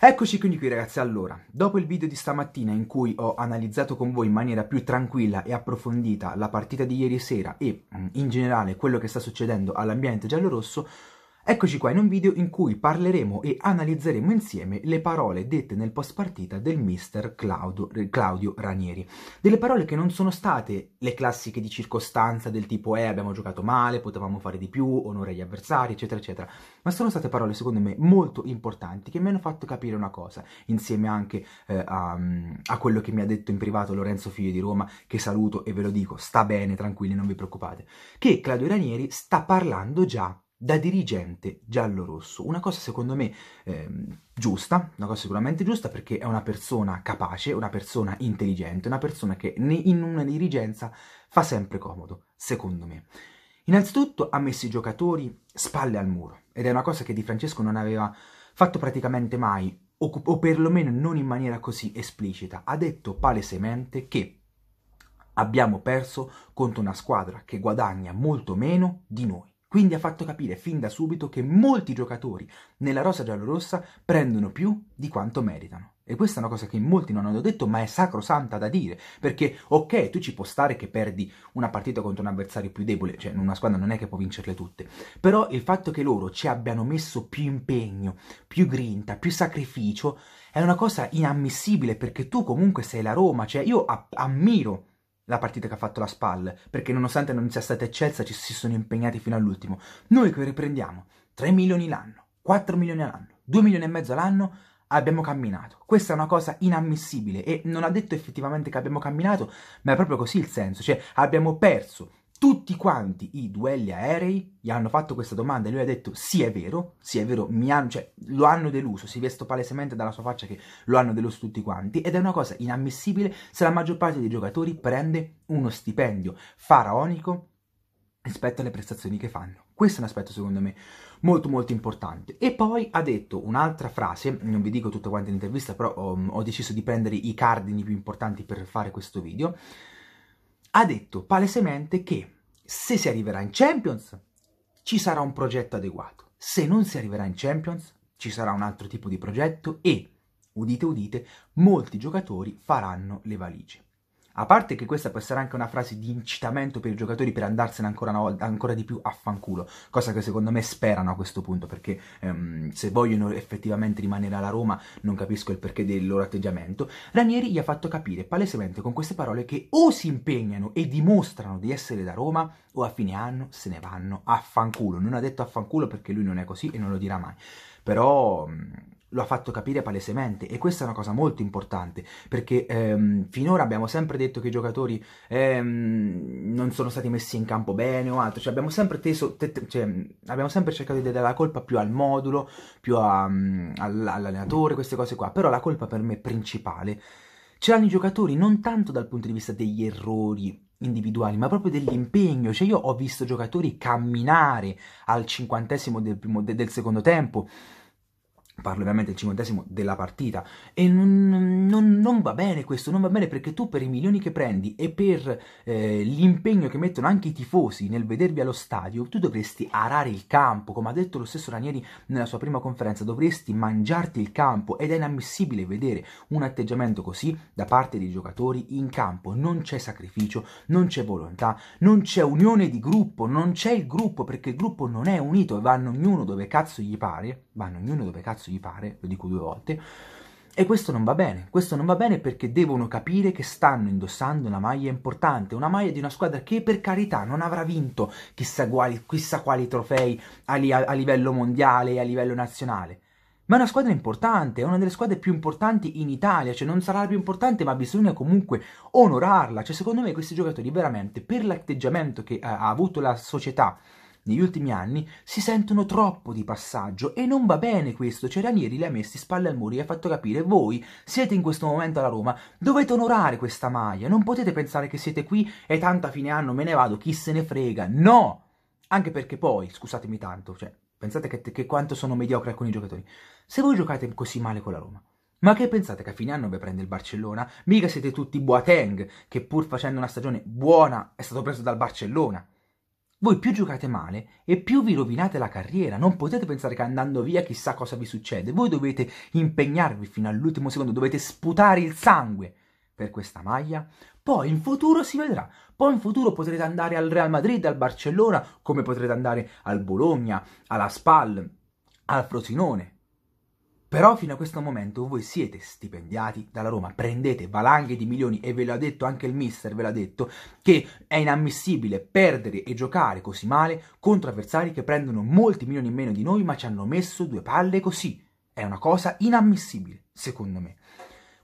Eccoci quindi qui ragazzi, allora, dopo il video di stamattina in cui ho analizzato con voi in maniera più tranquilla e approfondita la partita di ieri sera e mm, in generale quello che sta succedendo all'ambiente giallorosso, Eccoci qua in un video in cui parleremo e analizzeremo insieme le parole dette nel post partita del mister Claudio, Claudio, Ranieri. Delle parole che non sono state le classiche di circostanza del tipo eh abbiamo giocato male, potevamo fare di più, onore agli avversari, eccetera eccetera, ma sono state parole secondo me molto importanti che mi hanno fatto capire una cosa, insieme anche eh, a, a quello che mi ha detto in privato Lorenzo Figlio di Roma, che saluto e ve lo dico, sta bene, tranquilli, non vi preoccupate, che Claudio Ranieri sta parlando già da dirigente giallo-rosso. Una cosa secondo me eh, giusta, una cosa sicuramente giusta perché è una persona capace, una persona intelligente, una persona che in una dirigenza fa sempre comodo, secondo me. Innanzitutto ha messo i giocatori spalle al muro ed è una cosa che Di Francesco non aveva fatto praticamente mai o, o perlomeno non in maniera così esplicita. Ha detto palesemente che abbiamo perso contro una squadra che guadagna molto meno di noi quindi ha fatto capire fin da subito che molti giocatori nella rosa giallorossa prendono più di quanto meritano. E questa è una cosa che molti non hanno detto, ma è sacrosanta da dire, perché ok, tu ci può stare che perdi una partita contro un avversario più debole, cioè una squadra non è che può vincerle tutte, però il fatto che loro ci abbiano messo più impegno, più grinta, più sacrificio, è una cosa inammissibile, perché tu comunque sei la Roma, cioè io ammiro la partita che ha fatto la SPAL, perché nonostante non sia stata eccelsa ci si sono impegnati fino all'ultimo. Noi che riprendiamo 3 milioni l'anno, 4 milioni all'anno, 2 milioni e mezzo all'anno, abbiamo camminato. Questa è una cosa inammissibile e non ha detto effettivamente che abbiamo camminato, ma è proprio così il senso, cioè abbiamo perso tutti quanti i duelli aerei gli hanno fatto questa domanda e lui ha detto sì è vero, sì è vero, hanno, cioè, lo hanno deluso, si vesto palesemente dalla sua faccia che lo hanno deluso tutti quanti ed è una cosa inammissibile se la maggior parte dei giocatori prende uno stipendio faraonico rispetto alle prestazioni che fanno. Questo è un aspetto secondo me molto molto importante. E poi ha detto un'altra frase, non vi dico tutta quanta l'intervista, però ho, ho deciso di prendere i cardini più importanti per fare questo video. Ha detto palesemente che se si arriverà in Champions ci sarà un progetto adeguato, se non si arriverà in Champions ci sarà un altro tipo di progetto e, udite udite, molti giocatori faranno le valigie. A parte che questa può essere anche una frase di incitamento per i giocatori per andarsene ancora, una ancora di più a fanculo, cosa che secondo me sperano a questo punto, perché ehm, se vogliono effettivamente rimanere alla Roma non capisco il perché del loro atteggiamento. Ranieri gli ha fatto capire palesemente con queste parole che o si impegnano e dimostrano di essere da Roma o a fine anno se ne vanno a fanculo. Non ha detto a fanculo perché lui non è così e non lo dirà mai. Però... Mh, lo ha fatto capire palesemente e questa è una cosa molto importante perché ehm, finora abbiamo sempre detto che i giocatori ehm, non sono stati messi in campo bene o altro, cioè abbiamo sempre teso, te, te, cioè, abbiamo sempre cercato di dare la colpa più al modulo, più a, um, all'allenatore, queste cose qua, però la colpa per me principale ce l'hanno i giocatori non tanto dal punto di vista degli errori individuali, ma proprio dell'impegno. Cioè, io ho visto giocatori camminare al cinquantesimo del, primo, del secondo tempo, parlo ovviamente del cinquantesimo della partita, e non, non va bene questo, non va bene perché tu per i milioni che prendi e per eh, l'impegno che mettono anche i tifosi nel vedervi allo stadio, tu dovresti arare il campo, come ha detto lo stesso Ranieri nella sua prima conferenza, dovresti mangiarti il campo ed è inammissibile vedere un atteggiamento così da parte dei giocatori in campo, non c'è sacrificio, non c'è volontà, non c'è unione di gruppo, non c'è il gruppo perché il gruppo non è unito e vanno ognuno dove cazzo gli pare, vanno ognuno dove cazzo gli pare, lo dico due volte, e questo non va bene, questo non va bene perché devono capire che stanno indossando una maglia importante, una maglia di una squadra che per carità non avrà vinto chissà quali, chissà quali trofei a, li, a, livello mondiale e a livello nazionale, ma è una squadra importante, è una delle squadre più importanti in Italia, cioè non sarà la più importante, ma bisogna comunque onorarla. Cioè, secondo me questi giocatori veramente per l'atteggiamento che eh, ha avuto la società negli ultimi anni si sentono troppo di passaggio e non va bene questo, cioè Ranieri li ha messi spalle al muro e ha fatto capire voi siete in questo momento alla Roma, dovete onorare questa maglia, non potete pensare che siete qui e tanto a fine anno me ne vado, chi se ne frega, no! Anche perché poi, scusatemi tanto, cioè, pensate che, che quanto sono mediocre alcuni giocatori, se voi giocate così male con la Roma, ma che pensate che a fine anno vi prende il Barcellona? Mica siete tutti Boateng, che pur facendo una stagione buona è stato preso dal Barcellona. Voi più giocate male e più vi rovinate la carriera. Non potete pensare che andando via chissà cosa vi succede. Voi dovete impegnarvi fino all'ultimo secondo, dovete sputare il sangue per questa maglia. Poi in futuro si vedrà. Poi in futuro potrete andare al Real Madrid, al Barcellona, come potrete andare al Bologna, alla Spal, al Frosinone. Però fino a questo momento voi siete stipendiati dalla Roma, prendete valanghe di milioni e ve l'ha detto anche il mister, ve l'ha detto, che è inammissibile perdere e giocare così male contro avversari che prendono molti milioni in meno di noi ma ci hanno messo due palle così. È una cosa inammissibile, secondo me.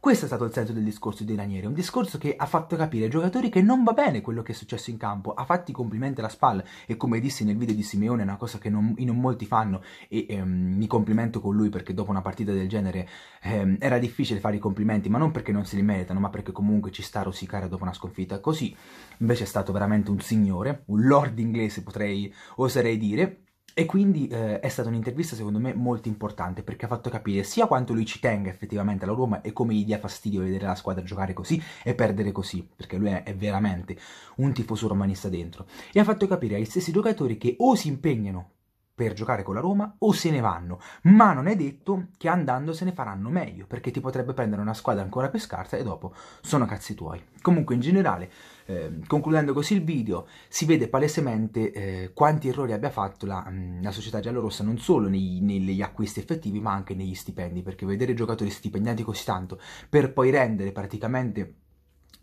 Questo è stato il senso del discorso di Ranieri, un discorso che ha fatto capire ai giocatori che non va bene quello che è successo in campo, ha fatti i complimenti alla spalla e come dissi nel video di Simeone è una cosa che non, non molti fanno e ehm, mi complimento con lui perché dopo una partita del genere ehm, era difficile fare i complimenti, ma non perché non se li meritano, ma perché comunque ci sta a rosicare dopo una sconfitta così, invece è stato veramente un signore, un lord inglese potrei, oserei dire, e quindi eh, è stata un'intervista secondo me molto importante perché ha fatto capire sia quanto lui ci tenga effettivamente alla Roma e come gli dia fastidio vedere la squadra giocare così e perdere così, perché lui è, è veramente un tifoso romanista dentro. E ha fatto capire agli stessi giocatori che o si impegnano per giocare con la Roma o se ne vanno, ma non è detto che andando se ne faranno meglio, perché ti potrebbe prendere una squadra ancora più scarsa e dopo sono cazzi tuoi. Comunque in generale, eh, concludendo così il video, si vede palesemente eh, quanti errori abbia fatto la, mm, la società giallorossa non solo nei, negli acquisti effettivi ma anche negli stipendi, perché vedere giocatori stipendiati così tanto per poi rendere praticamente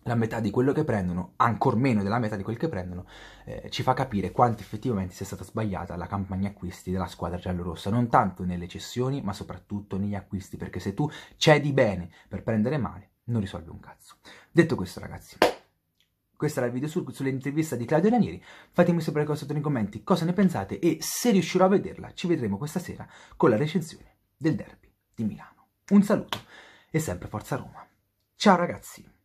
la metà di quello che prendono, ancor meno della metà di quel che prendono, eh, ci fa capire quanto effettivamente sia stata sbagliata la campagna acquisti della squadra giallorossa, non tanto nelle cessioni, ma soprattutto negli acquisti, perché se tu cedi bene per prendere male, non risolvi un cazzo. Detto questo, ragazzi, questo era il video su, sull'intervista di Claudio Ranieri. Fatemi sapere cosa sotto nei commenti cosa ne pensate e se riuscirò a vederla ci vedremo questa sera con la recensione del derby di Milano. Un saluto e sempre forza Roma. Ciao ragazzi!